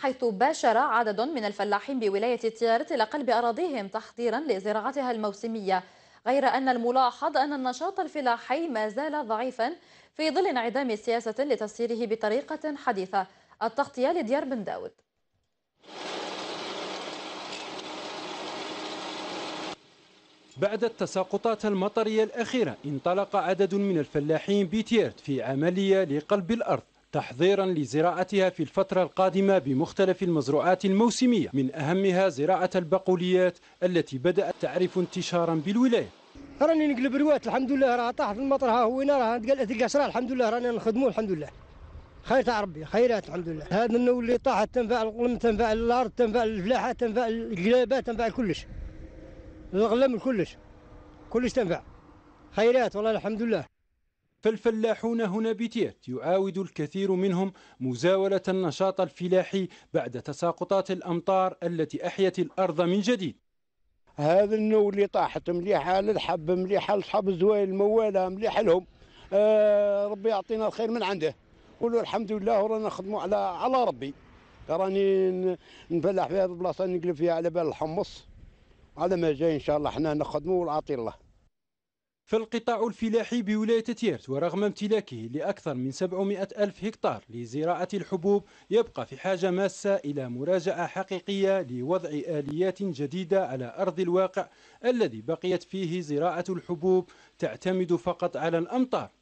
حيث باشر عدد من الفلاحين بولاية تيارت إلى قلب أراضيهم تحضيرا لزراعتها الموسمية غير أن الملاحظ أن النشاط الفلاحي ما زال ضعيفا في ظل انعدام سياسة لتسييره بطريقة حديثة التغطية لديار بن داود بعد التساقطات المطرية الأخيرة انطلق عدد من الفلاحين بتيرت في عملية لقلب الأرض تحضيرا لزراعتها في الفترة القادمة بمختلف المزروعات الموسمية من أهمها زراعة البقوليات التي بدأت تعرف انتشارا بالولاية راني نقلب روات الحمد لله راه طاح في المطر ها هو راه تلقى صرا الحمد لله رانا نخدموا الحمد لله خير تاع ربي خيرات الحمد لله هذا النو اللي طاح تنفع القلم تنفع الارض تنفع الفلاحه تنفع القلابه تنفع كلش الغلم كلش كلش تنفع خيرات والله الحمد لله فالفلاحون هنا بتيرت يعاود الكثير منهم مزاولة النشاط الفلاحي بعد تساقطات الأمطار التي أحيت الأرض من جديد هذا النو اللي طاحت مليحة للحب مليحة لصحاب الزوايا الموالة مليحة لهم آه ربي يعطينا الخير من عنده قولوا الحمد لله ورانا نخدموا على على ربي راني نفلح في هذه البلاصة نقلب فيها على بال الحمص على ما جاي إن شاء الله حنا نخدموا والعاطي الله فالقطاع الفلاحي بولاية تيرت ورغم امتلاكه لأكثر من 700 ألف هكتار لزراعة الحبوب يبقى في حاجة ماسة إلى مراجعة حقيقية لوضع آليات جديدة على أرض الواقع الذي بقيت فيه زراعة الحبوب تعتمد فقط على الأمطار